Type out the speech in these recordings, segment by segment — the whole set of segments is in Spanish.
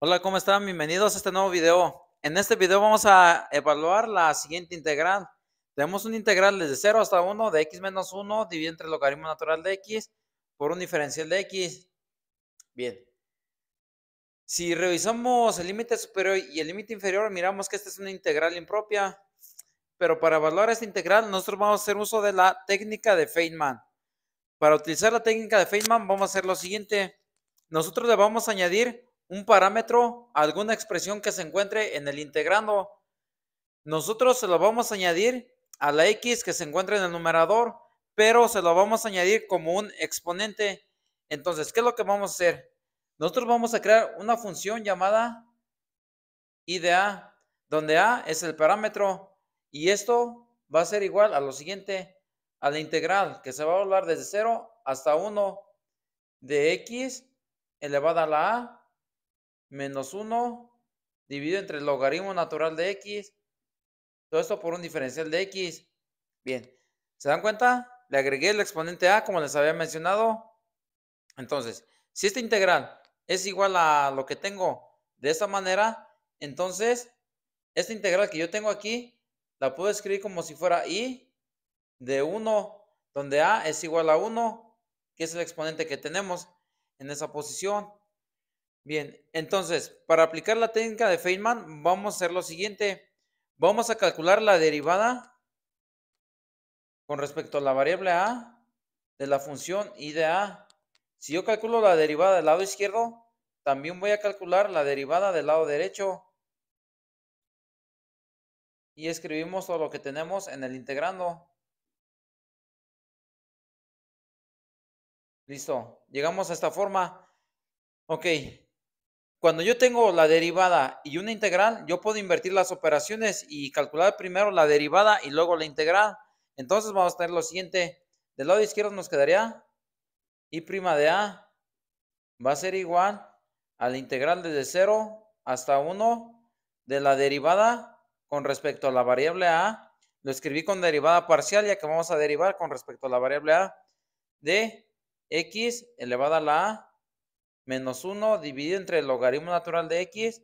Hola, ¿cómo están? Bienvenidos a este nuevo video. En este video vamos a evaluar la siguiente integral. Tenemos una integral desde 0 hasta 1 de x menos 1 dividido entre el logaritmo natural de x por un diferencial de x. Bien. Si revisamos el límite superior y el límite inferior, miramos que esta es una integral impropia. Pero para evaluar esta integral, nosotros vamos a hacer uso de la técnica de Feynman. Para utilizar la técnica de Feynman, vamos a hacer lo siguiente. Nosotros le vamos a añadir un parámetro, alguna expresión que se encuentre en el integrando. Nosotros se lo vamos a añadir a la x que se encuentra en el numerador, pero se lo vamos a añadir como un exponente. Entonces, ¿qué es lo que vamos a hacer? Nosotros vamos a crear una función llamada i de a, donde a es el parámetro y esto va a ser igual a lo siguiente, a la integral que se va a evaluar desde 0 hasta 1 de x elevada a la a menos 1 dividido entre el logaritmo natural de x. Todo esto por un diferencial de x. Bien, ¿se dan cuenta? Le agregué el exponente a como les había mencionado. Entonces, si esta integral es igual a lo que tengo de esta manera, entonces esta integral que yo tengo aquí la puedo escribir como si fuera i de 1, donde a es igual a 1, que es el exponente que tenemos en esa posición. Bien, entonces, para aplicar la técnica de Feynman, vamos a hacer lo siguiente. Vamos a calcular la derivada con respecto a la variable A de la función y de A. Si yo calculo la derivada del lado izquierdo, también voy a calcular la derivada del lado derecho. Y escribimos todo lo que tenemos en el integrando. Listo, llegamos a esta forma. Ok, cuando yo tengo la derivada y una integral, yo puedo invertir las operaciones y calcular primero la derivada y luego la integral. Entonces vamos a tener lo siguiente. Del lado izquierdo nos quedaría y' de a va a ser igual a la integral desde 0 hasta 1 de la derivada con respecto a la variable a. Lo escribí con derivada parcial ya que vamos a derivar con respecto a la variable a de x elevada a la a menos 1 dividido entre el logaritmo natural de x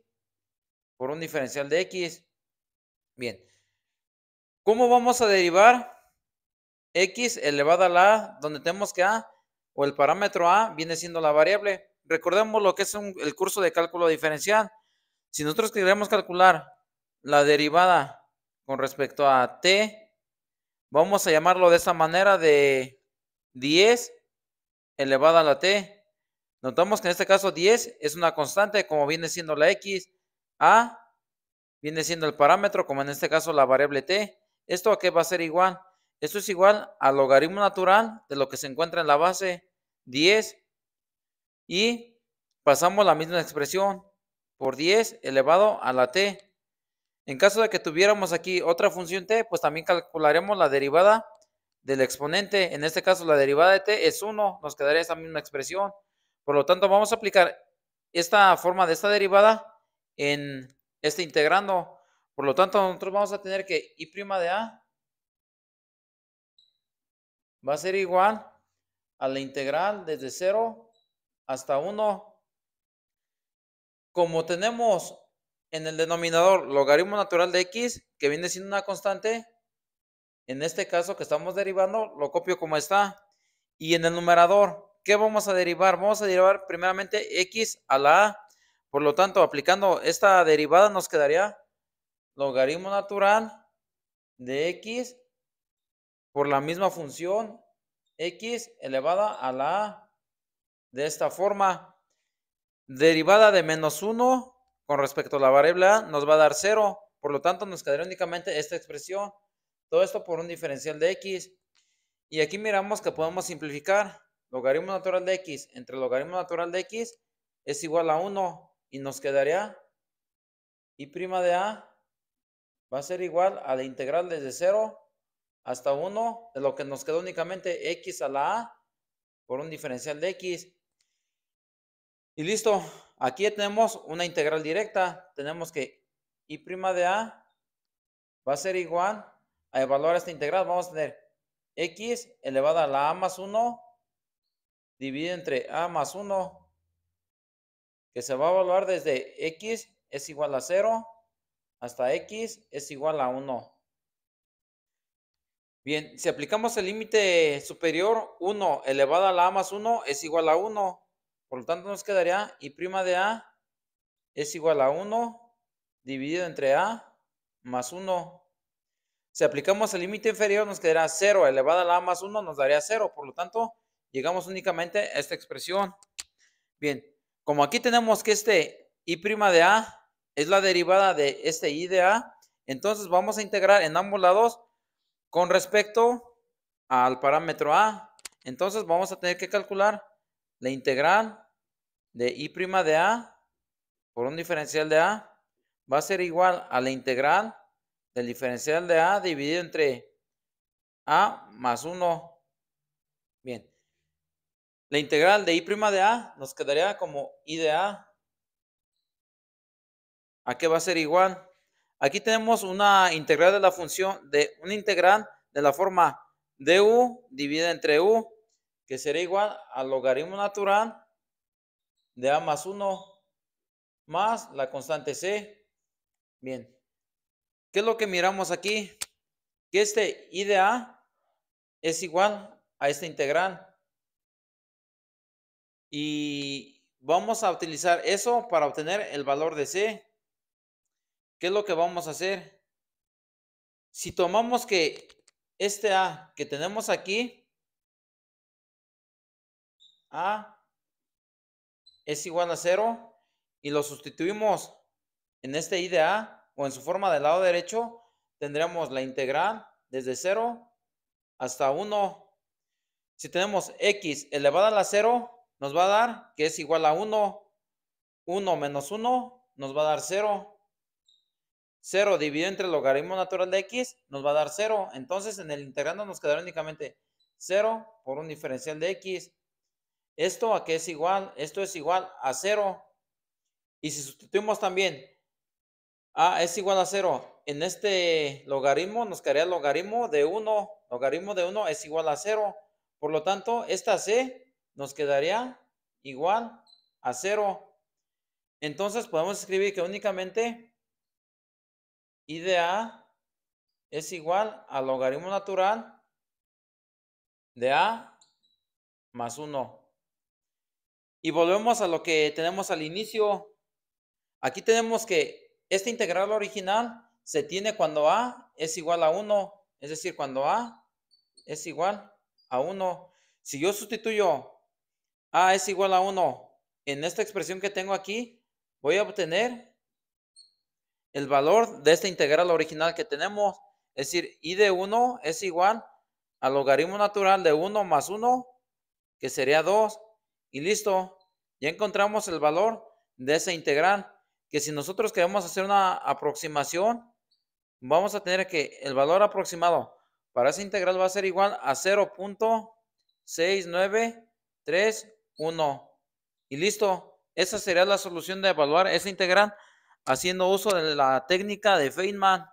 por un diferencial de x. Bien. ¿Cómo vamos a derivar x elevada a la a, donde tenemos que a, o el parámetro a, viene siendo la variable? Recordemos lo que es el curso de cálculo diferencial. Si nosotros queremos calcular la derivada con respecto a t, vamos a llamarlo de esa manera de 10 elevada a la t Notamos que en este caso 10 es una constante, como viene siendo la x, a, viene siendo el parámetro, como en este caso la variable t. ¿Esto a qué va a ser igual? Esto es igual al logaritmo natural de lo que se encuentra en la base 10 y pasamos la misma expresión por 10 elevado a la t. En caso de que tuviéramos aquí otra función t, pues también calcularemos la derivada del exponente. En este caso la derivada de t es 1, nos quedaría esa misma expresión. Por lo tanto, vamos a aplicar esta forma de esta derivada en este integrando. Por lo tanto, nosotros vamos a tener que y' de a va a ser igual a la integral desde 0 hasta 1. Como tenemos en el denominador logaritmo natural de x, que viene siendo una constante, en este caso que estamos derivando, lo copio como está. Y en el numerador, ¿Qué vamos a derivar? Vamos a derivar primeramente x a la a. Por lo tanto, aplicando esta derivada nos quedaría logaritmo natural de x por la misma función x elevada a la a. De esta forma, derivada de menos 1 con respecto a la variable a nos va a dar 0. Por lo tanto, nos quedaría únicamente esta expresión. Todo esto por un diferencial de x. Y aquí miramos que podemos simplificar. Logaritmo natural de x entre logaritmo natural de x es igual a 1 y nos quedaría y prima de a va a ser igual a la integral desde 0 hasta 1 de lo que nos quedó únicamente x a la a por un diferencial de x. Y listo, aquí tenemos una integral directa. Tenemos que y prima de a va a ser igual a evaluar esta integral. Vamos a tener x elevada a la a más 1 dividido entre A más 1, que se va a evaluar desde X es igual a 0 hasta X es igual a 1. Bien, si aplicamos el límite superior, 1 elevado a la A más 1 es igual a 1. Por lo tanto, nos quedaría Y' de A es igual a 1 dividido entre A más 1. Si aplicamos el límite inferior, nos quedará 0 elevado a la A más 1, nos daría 0. Por lo tanto, llegamos únicamente a esta expresión. Bien, como aquí tenemos que este y' de a es la derivada de este I de a, entonces vamos a integrar en ambos lados con respecto al parámetro a. Entonces vamos a tener que calcular la integral de y' de a por un diferencial de a va a ser igual a la integral del diferencial de a dividido entre a más 1. Bien, la integral de i' de a nos quedaría como i de a. ¿A qué va a ser igual? Aquí tenemos una integral de la función, de una integral de la forma du dividida entre u, que será igual al logaritmo natural de a más 1 más la constante c. Bien. ¿Qué es lo que miramos aquí? Que este i de a es igual a esta integral. Y vamos a utilizar eso para obtener el valor de C. ¿Qué es lo que vamos a hacer? Si tomamos que este A que tenemos aquí, A es igual a 0 y lo sustituimos en este I de A o en su forma del lado derecho, tendremos la integral desde 0 hasta 1. Si tenemos X elevada a la 0, nos va a dar que es igual a 1. 1 menos 1 nos va a dar 0. 0 dividido entre el logaritmo natural de x nos va a dar 0. Entonces en el integrando nos quedará únicamente 0 por un diferencial de x. ¿Esto a qué es igual? Esto es igual a 0. Y si sustituimos también a es igual a 0 en este logaritmo, nos quedaría el logaritmo de 1. Logaritmo de 1 es igual a 0. Por lo tanto, esta c nos quedaría igual a 0. Entonces podemos escribir que únicamente I de A es igual al logaritmo natural de A más 1. Y volvemos a lo que tenemos al inicio. Aquí tenemos que esta integral original se tiene cuando A es igual a 1. Es decir, cuando A es igual a 1. Si yo sustituyo a ah, es igual a 1. En esta expresión que tengo aquí, voy a obtener el valor de esta integral original que tenemos. Es decir, y de 1 es igual al logaritmo natural de 1 más 1, que sería 2. Y listo, ya encontramos el valor de esa integral. Que si nosotros queremos hacer una aproximación, vamos a tener que el valor aproximado para esa integral va a ser igual a 0.693. 1. Y listo. Esa sería la solución de evaluar esa integral haciendo uso de la técnica de Feynman.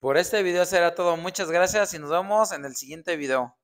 Por este video será todo. Muchas gracias y nos vemos en el siguiente video.